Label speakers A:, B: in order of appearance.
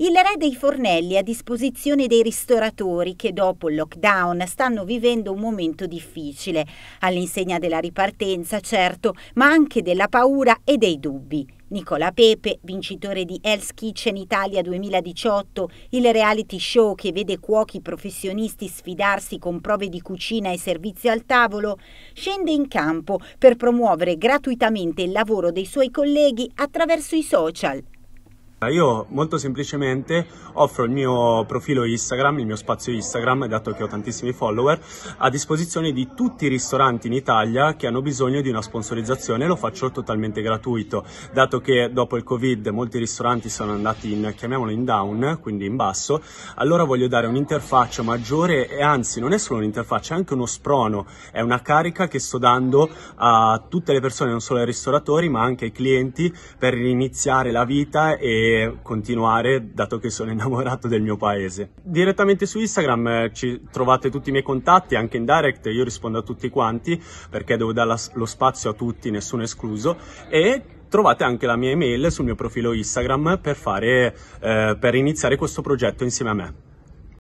A: Il re dei fornelli a disposizione dei ristoratori che dopo il lockdown stanno vivendo un momento difficile, all'insegna della ripartenza certo, ma anche della paura e dei dubbi. Nicola Pepe, vincitore di Hell's Kitchen Italia 2018, il reality show che vede cuochi professionisti sfidarsi con prove di cucina e servizio al tavolo, scende in campo per promuovere gratuitamente il lavoro dei suoi colleghi attraverso i social.
B: Io molto semplicemente offro il mio profilo Instagram, il mio spazio Instagram, dato che ho tantissimi follower, a disposizione di tutti i ristoranti in Italia che hanno bisogno di una sponsorizzazione lo faccio totalmente gratuito, dato che dopo il Covid molti ristoranti sono andati in, chiamiamolo in down, quindi in basso, allora voglio dare un'interfaccia maggiore e anzi non è solo un'interfaccia, è anche uno sprono, è una carica che sto dando a tutte le persone, non solo ai ristoratori, ma anche ai clienti per iniziare la vita e continuare dato che sono innamorato del mio paese. Direttamente su Instagram eh, ci trovate tutti i miei contatti, anche in direct, io rispondo a tutti quanti perché devo dare lo spazio a tutti, nessuno escluso e trovate anche la mia email sul mio profilo Instagram per, fare, eh, per iniziare questo progetto insieme a me.